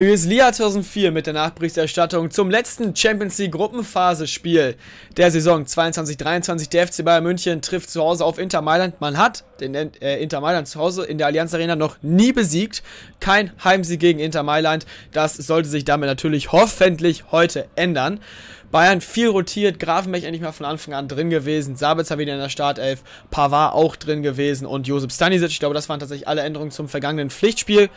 Es USLIA 2004 mit der Nachberichterstattung zum letzten Champions League Gruppenphase-Spiel der Saison 22-23. Der FC Bayern München trifft zu Hause auf Inter Mailand. Man hat den äh, Inter Mailand zu Hause in der Allianz Arena noch nie besiegt. Kein Heimsieg gegen Inter Mailand. Das sollte sich damit natürlich hoffentlich heute ändern. Bayern viel rotiert, Grafenbech endlich mal von Anfang an drin gewesen, Sabitzer wieder in der Startelf, Pavard auch drin gewesen und Josip Stanisic. Ich glaube, das waren tatsächlich alle Änderungen zum vergangenen Pflichtspiel.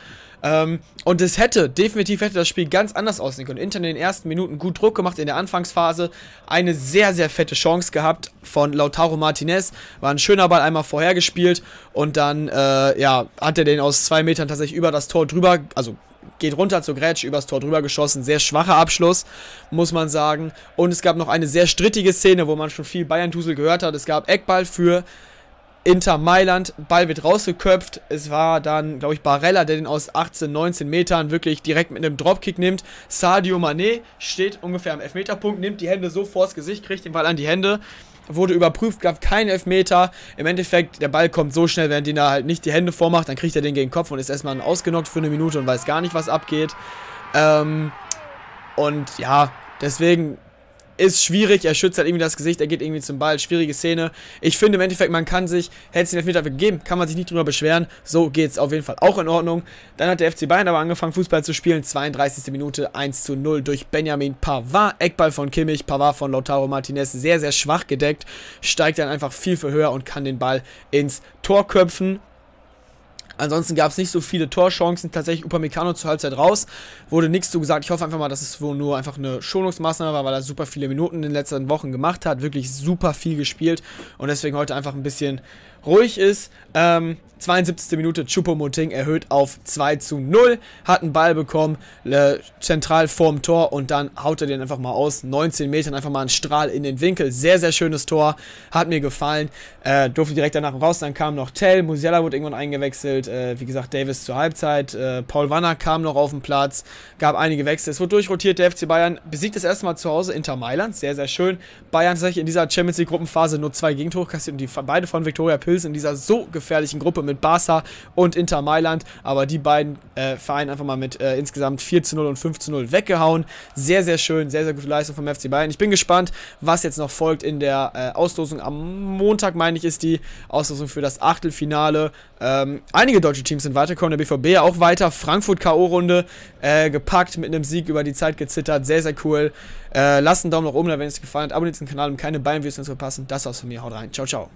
Ähm, und es hätte, definitiv hätte das Spiel ganz anders aussehen können. Inter in den ersten Minuten gut Druck gemacht in der Anfangsphase. Eine sehr, sehr fette Chance gehabt von Lautaro Martinez. War ein schöner Ball einmal vorhergespielt. Und dann, äh, ja, hat er den aus zwei Metern tatsächlich über das Tor drüber, also geht runter zur Grätsche, übers Tor drüber geschossen. Sehr schwacher Abschluss, muss man sagen. Und es gab noch eine sehr strittige Szene, wo man schon viel Bayern-Dusel gehört hat. Es gab Eckball für Inter Mailand. Ball wird rausgeköpft. Es war dann, glaube ich, Barella, der den aus 18, 19 Metern wirklich direkt mit einem Dropkick nimmt. Sadio Mané steht ungefähr am Elfmeterpunkt, nimmt die Hände so vors Gesicht, kriegt den Ball an die Hände. Wurde überprüft, gab keinen Elfmeter. Im Endeffekt, der Ball kommt so schnell, während er halt nicht die Hände vormacht, dann kriegt er den gegen den Kopf und ist erstmal ausgenockt für eine Minute und weiß gar nicht, was abgeht. Ähm, und ja, deswegen ist schwierig, er schützt halt irgendwie das Gesicht, er geht irgendwie zum Ball, schwierige Szene. Ich finde im Endeffekt, man kann sich, hätte es den Elfmeter gegeben, kann man sich nicht drüber beschweren. So geht es auf jeden Fall auch in Ordnung. Dann hat der FC Bayern aber angefangen, Fußball zu spielen. 32. Minute 1 zu 0 durch Benjamin Pavard. Eckball von Kimmich, Pavard von Lautaro Martinez, sehr, sehr schwach gedeckt. Steigt dann einfach viel, viel höher und kann den Ball ins Tor köpfen. Ansonsten gab es nicht so viele Torchancen. Tatsächlich Upamecano zur Halbzeit raus. Wurde nichts zu gesagt. Ich hoffe einfach mal, dass es wohl nur einfach eine Schonungsmaßnahme war, weil er super viele Minuten in den letzten Wochen gemacht hat. Wirklich super viel gespielt und deswegen heute einfach ein bisschen ruhig ist. Ähm, 72. Minute, Chupomoting erhöht auf 2 zu 0. Hat einen Ball bekommen, äh, zentral vorm Tor und dann haut er den einfach mal aus. 19 Metern einfach mal einen Strahl in den Winkel. Sehr, sehr schönes Tor. Hat mir gefallen. Äh, durfte direkt danach raus. Dann kam noch Tell. Musiala wurde irgendwann eingewechselt gespielt. Äh, wie gesagt, Davis zur Halbzeit. Äh, Paul Wanner kam noch auf den Platz. Gab einige Wechsel. Es wurde durchrotiert. Der FC Bayern besiegt das erste Mal zu Hause Inter Mailand. Sehr, sehr schön. Bayern tatsächlich in dieser Champions League Gruppenphase nur zwei Gegentore kassiert. Und die beide von Viktoria Pils in dieser so gefährlichen Gruppe mit Barca und Inter Mailand. Aber die beiden äh, Vereine einfach mal mit äh, insgesamt 4 zu 0 und 5 zu 0 weggehauen. Sehr, sehr schön. Sehr, sehr gute Leistung vom FC Bayern. Ich bin gespannt, was jetzt noch folgt in der äh, Auslosung. Am Montag, meine ich, ist die Auslosung für das Achtelfinale. Ähm, einige einige deutsche Teams sind weitergekommen. Der BVB auch weiter. Frankfurt K.O.-Runde äh, gepackt, mit einem Sieg über die Zeit gezittert. Sehr, sehr cool. Äh, lasst einen Daumen nach oben da, wenn es gefallen hat. Abonniert den Kanal, um keine Bayern-Videos zu verpassen. Das war's von mir. Haut rein. Ciao, ciao.